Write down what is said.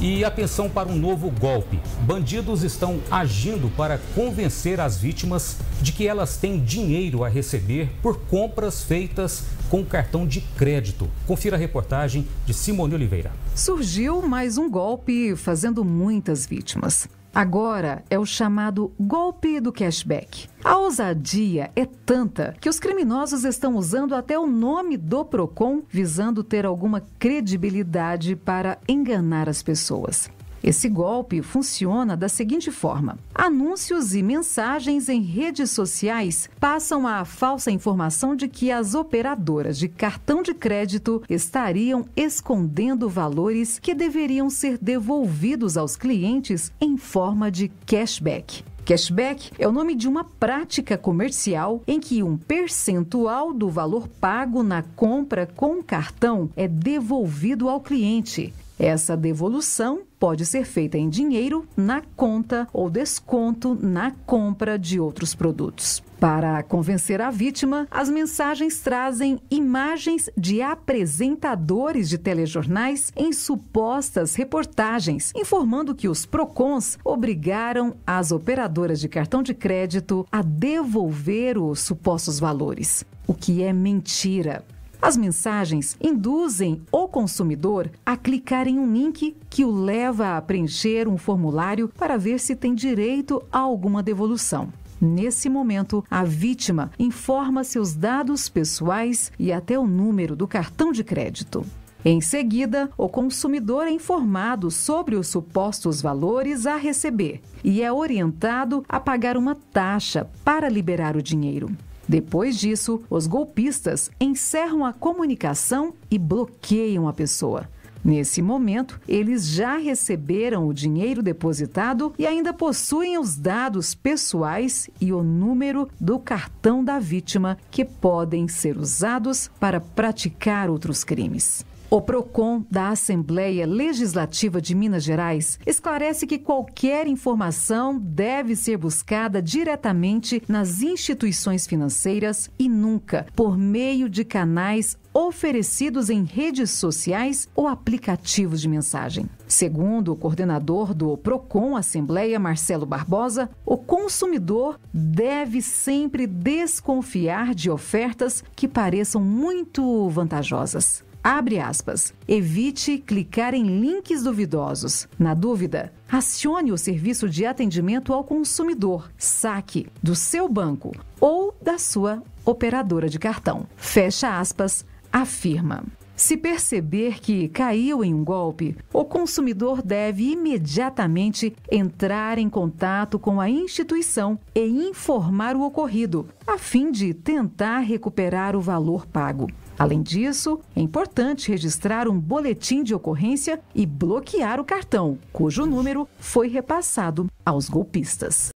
E atenção para um novo golpe. Bandidos estão agindo para convencer as vítimas de que elas têm dinheiro a receber por compras feitas com cartão de crédito. Confira a reportagem de Simone Oliveira. Surgiu mais um golpe fazendo muitas vítimas. Agora é o chamado golpe do cashback. A ousadia é tanta que os criminosos estão usando até o nome do Procon visando ter alguma credibilidade para enganar as pessoas. Esse golpe funciona da seguinte forma: anúncios e mensagens em redes sociais passam a falsa informação de que as operadoras de cartão de crédito estariam escondendo valores que deveriam ser devolvidos aos clientes em forma de cashback. Cashback é o nome de uma prática comercial em que um percentual do valor pago na compra com cartão é devolvido ao cliente. Essa devolução pode ser feita em dinheiro, na conta ou desconto na compra de outros produtos. Para convencer a vítima, as mensagens trazem imagens de apresentadores de telejornais em supostas reportagens, informando que os PROCONs obrigaram as operadoras de cartão de crédito a devolver os supostos valores, o que é mentira. As mensagens induzem o consumidor a clicar em um link que o leva a preencher um formulário para ver se tem direito a alguma devolução. Nesse momento, a vítima informa seus dados pessoais e até o número do cartão de crédito. Em seguida, o consumidor é informado sobre os supostos valores a receber e é orientado a pagar uma taxa para liberar o dinheiro. Depois disso, os golpistas encerram a comunicação e bloqueiam a pessoa. Nesse momento, eles já receberam o dinheiro depositado e ainda possuem os dados pessoais e o número do cartão da vítima, que podem ser usados para praticar outros crimes. O PROCON da Assembleia Legislativa de Minas Gerais esclarece que qualquer informação deve ser buscada diretamente nas instituições financeiras e nunca por meio de canais oferecidos em redes sociais ou aplicativos de mensagem. Segundo o coordenador do Procon Assembleia, Marcelo Barbosa, o consumidor deve sempre desconfiar de ofertas que pareçam muito vantajosas. Abre aspas. Evite clicar em links duvidosos. Na dúvida, acione o serviço de atendimento ao consumidor, saque, do seu banco ou da sua operadora de cartão. Fecha aspas, afirma. Se perceber que caiu em um golpe, o consumidor deve imediatamente entrar em contato com a instituição e informar o ocorrido, a fim de tentar recuperar o valor pago. Além disso, é importante registrar um boletim de ocorrência e bloquear o cartão, cujo número foi repassado aos golpistas.